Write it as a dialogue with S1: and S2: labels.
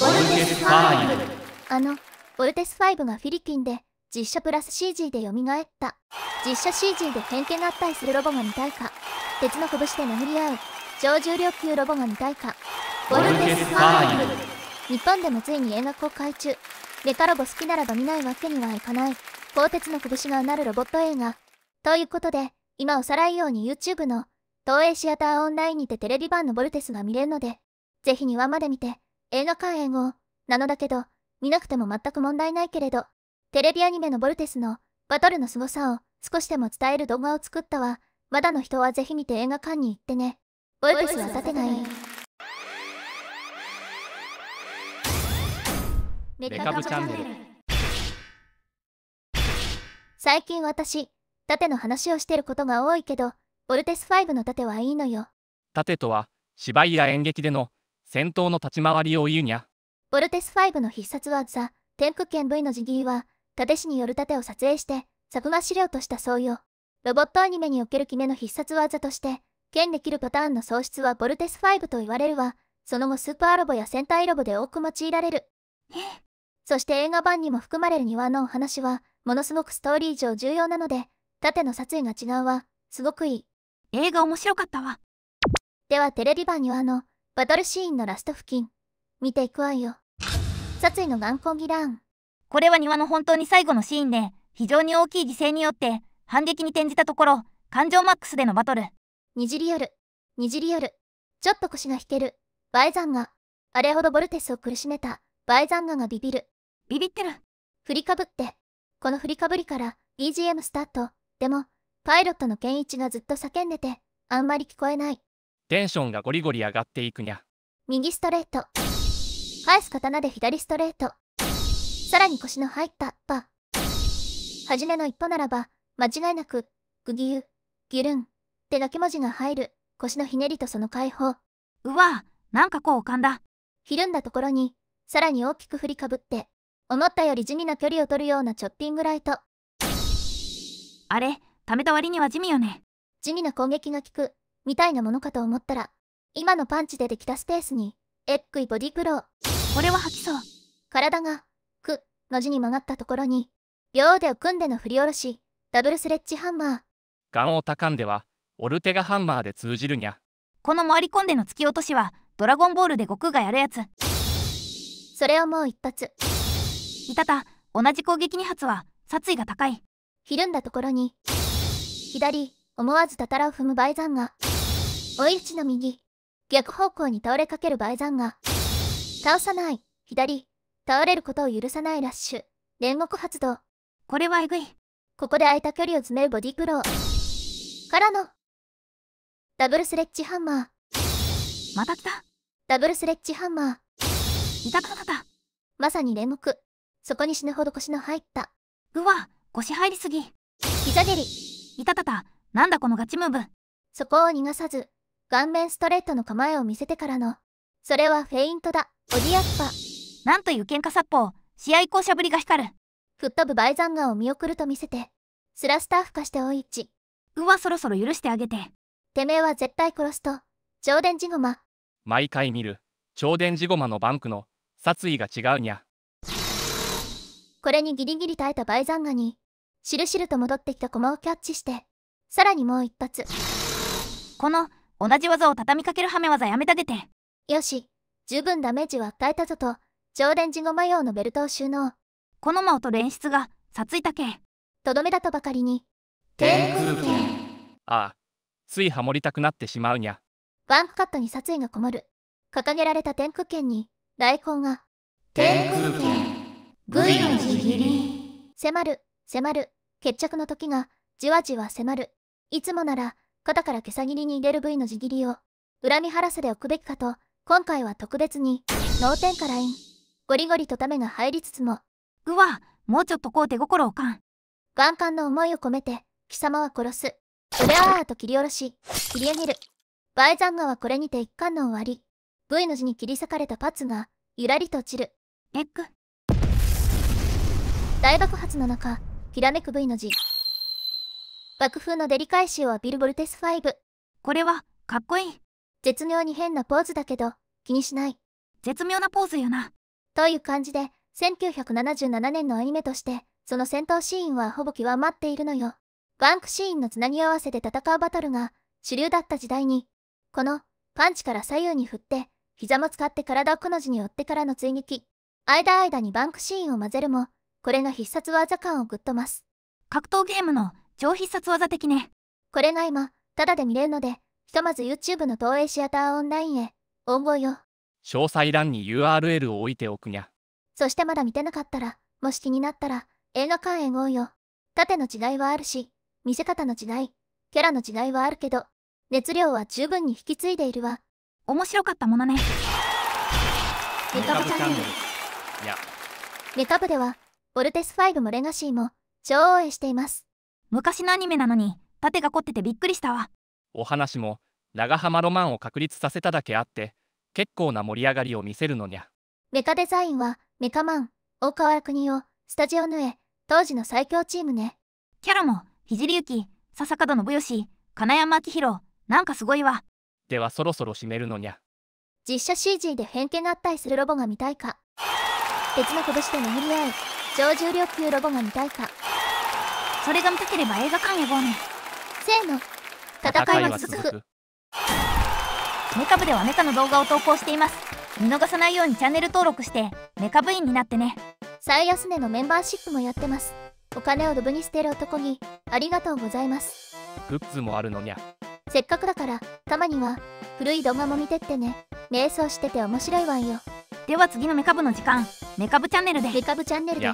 S1: ボルテス5
S2: あのボルテス5がフィリピンで実写プラス CG で蘇った実写 CG で偏見合体するロボが見たいか鉄の拳で殴り合う超重量級ロボが見たいかボルテス5日本でもついに映画公開中デカロボ好きならば見ないわけにはいかない鋼鉄の拳がうなるロボット映画ということで今おさらいように YouTube の東映シアターオンラインにてテレビ版のボルテスが見れるのでぜひ庭まで見て映画館英語なのだけど、見なくても全く問題ないけれど、テレビアニメのボルテスのバトルの凄さを少しでも伝える動画を作ったわ。まだの人はぜひ見て映画館に行ってね。ボルテスは立てない。メカブチャンネル最近私、盾の話をしてることが多いけど、ボルテス5の盾はいいのよ。
S1: 盾とは、芝居や演劇での戦闘の立ち回りを言うにゃ。
S2: ボルテス5の必殺技、天空剣 V のジギーは、立石による盾を撮影して、作画資料としたそうよ。ロボットアニメにおける決めの必殺技として、剣できるパターンの創出はボルテス5と言われるわ、その後スーパーロボや戦隊ロボで多く用いられる。そして映画版にも含まれる庭のお話は、ものすごくストーリー上重要なので、盾の撮影が違うわ、すごくいい。映画面白かったわ。ではテレビ版にはあの、バトルシーンのラスト付近。見ていくわよ。殺意の眼光ギラン。これは庭の本当に最後のシーンで、非常に大きい犠牲によって反撃に転じたところ、感情マックスでのバトル。にじり寄る。にじり寄る。ちょっと腰が引ける。バイザンガ。あれほどボルテスを苦しめた、バイザンガがビビる。ビビってる。振りかぶって。この振りかぶりから BGM スタート。でも、パイロットのケンイチがずっと叫んでて、あんまり聞こえない。
S1: テンションがゴリゴリ上がっていくにゃ
S2: 右ストレート返す刀で左ストレートさらに腰の入ったパ初めの一歩ならば間違いなくグギュギュルンってだけ文字が入る腰のひねりとその解放うわなんかこう浮かんだひるんだところにさらに大きく振りかぶって思ったより地味な距離を取るようなチョッピングライトあれ溜めた割には地味よね地味な攻撃が効くみたいなものかと思ったら、今のパンチでできたスペースに、えっくいボディクロー。これは吐きそう。体が、く、の字に曲がったところに、両腕を組んでの振り下ろし、ダブルスレッジハンマー。
S1: ガンオタカンでは、オルテガハンマーで通じるにゃ。
S2: この回り込んでの突き落としは、ドラゴンボールで悟空がやるやつ。それをもう一発。いたた、同じ攻撃2発は、殺意が高い。ひるんだところに、左、思わずたたらを踏むバイザンが、追い打ちの右、逆方向に倒れかけるバイザンが、倒さない、左、倒れることを許さないラッシュ、煉獄発動。これはえぐい。ここで空いた距離を詰めるボディクロー。からの、ダブルスレッジハンマー。また来た。ダブルスレッジハンマー。いたたたた。まさに煉獄。そこに死ぬほど腰の入った。うわ、腰入りすぎ。膝蹴り。いたたた。なんだこのガチムーブそこを逃がさず顔面ストレートの構えを見せてからのそれはフェイントだオディアッパなんという喧嘩殺法試合巧者ぶりが光る吹っ飛ぶバイザンガを見送ると見せてスラスターフ化しておいちうわそろそろ許してあげててめえは絶対殺すと超電ジゴマ
S1: 毎回見る超電ジゴマのバンクの殺意が違うにゃ
S2: これにギリギリ耐えたバイザンガにしるしると戻ってきた駒をキャッチしてさらにもう一発この同じ技を畳みかけるはめ技やめたげてよし十分ダメージは与えたぞと超電磁護駒用のベルトを収納この間と連出がさついたけとどめだとばかりに天空剣
S1: ああついハモりたくなってしまうにゃ
S2: バンクカットに殺意がこもる掲げられた天空剣に大根が天空剣ぐいのじぎり迫る迫る決着の時がじわじわ迫るいつもなら、肩から毛さ切りに入れる部位の地切りを、恨み晴らせでおくべきかと、今回は特別に、脳天からイン。ゴリゴリとタメが入りつつも、うわ、もうちょっとこう手心をかん。ガンの思いを込めて、貴様は殺す。うりあーと切り下ろし、切り上げる。バイザンガはこれにて一巻の終わり。V の字に切り裂かれたパツが、ゆらりと落ちる。エッグ。大爆発の中、ひらめく V の字。爆風のデリ返しをアピルボルテス5。これは、かっこいい。絶妙に変なポーズだけど、気にしない。絶妙なポーズよな。という感じで、1977年のアニメとして、その戦闘シーンはほぼ極まっているのよ。バンクシーンのなぎ合わせで戦うバトルが主流だった時代に、このパンチから左右に振って、膝も使って体をくの字に寄ってからの追撃。間間にバンクシーンを混ぜるも、これが必殺技感をぐっと増す。格闘ゲームの超必殺技的ね。これが今、タダで見れるので、ひとまず YouTube の東映シアターオンラインへ、応募よ。
S1: 詳細欄に URL を置いておくにゃ。
S2: そしてまだ見てなかったら、もし気になったら、映画館へごうよ。縦の違いはあるし、見せ方の違い、キャラの違いはあるけど、熱量は十分に引き継いでいるわ。面白かったものね。メカブチャンネル。メカブでは、ボルテス5もレガシーも、超応援しています。昔のアニメなのに盾が凝っててびっくりしたわ
S1: お話も長浜ロマンを確立させただけあって結構な盛り上がりを見せるのにゃ
S2: メカデザインはメカマン大川国をスタジオヌエ当時の最強チームねキャラも聖ゆき笹門信義金山明宏なんかすごいわ
S1: ではそろそろ締めるのにゃ
S2: 実写 CG で偏見合体するロボが見たいか別の拳で殴り合う超重量級ロボが見たいかそれが見たければ映画館へごねせーの戦いは続くメカブではメカの動画を投稿しています見逃さないようにチャンネル登録してメカ部員になってね最安値のメンバーシップもやってますお金をドブに捨てる男にありがとうございます
S1: グッズもあるのにゃ
S2: せっかくだからたまには古い動画も見てってね瞑想してて面白いわよでは次のメカ部の時間メカ部チャンネルでメカ部チャンネルで